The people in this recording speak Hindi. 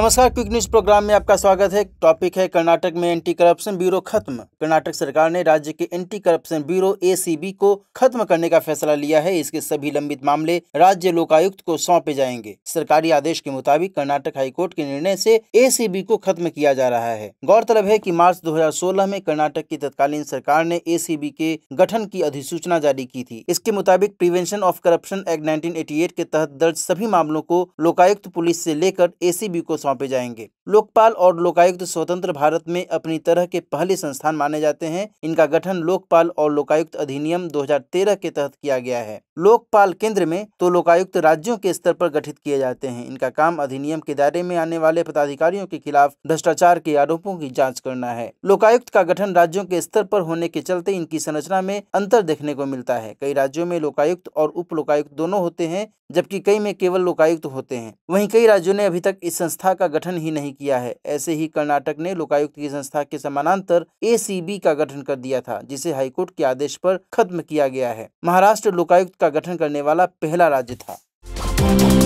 नमस्कार क्विक न्यूज प्रोग्राम में आपका स्वागत है टॉपिक है कर्नाटक में एंटी करप्शन ब्यूरो खत्म कर्नाटक सरकार ने राज्य के एंटी करप्शन ब्यूरो एसीबी को खत्म करने का फैसला लिया है इसके सभी लंबित मामले राज्य लोकायुक्त को सौंपे जाएंगे सरकारी आदेश के मुताबिक कर्नाटक हाईकोर्ट के निर्णय से ए को खत्म किया जा रहा है गौरतलब है की मार्च दो में कर्नाटक की तत्कालीन सरकार ने ए के गठन की अधिसूचना जारी की थी इसके मुताबिक prevention of corruption act nineteen के तहत दर्ज सभी मामलों को लोकायुक्त पुलिस ऐसी लेकर ए को सौंपे जाएंगे लोकपाल और लोकायुक्त स्वतंत्र भारत में अपनी तरह के पहले संस्थान माने जाते हैं इनका गठन लोकपाल और लोकायुक्त अधिनियम 2013 के तहत किया गया है लोकपाल केंद्र में तो लोकायुक्त राज्यों के स्तर पर गठित किए जाते हैं इनका काम अधिनियम के दायरे में आने वाले पदाधिकारियों के खिलाफ भ्रष्टाचार के आरोपों की जाँच करना है लोकायुक्त का गठन राज्यों के स्तर पर होने के चलते इनकी संरचना में अंतर देखने को मिलता है कई राज्यों में लोकायुक्त और उप लोकायुक्त दोनों होते हैं जबकि कई में केवल लोकायुक्त होते हैं वहीं कई राज्यों ने अभी तक इस संस्था का गठन ही नहीं किया है ऐसे ही कर्नाटक ने लोकायुक्त की संस्था के समानांतर ए का गठन कर दिया था जिसे हाईकोर्ट के आदेश पर खत्म किया गया है महाराष्ट्र लोकायुक्त का गठन करने वाला पहला राज्य था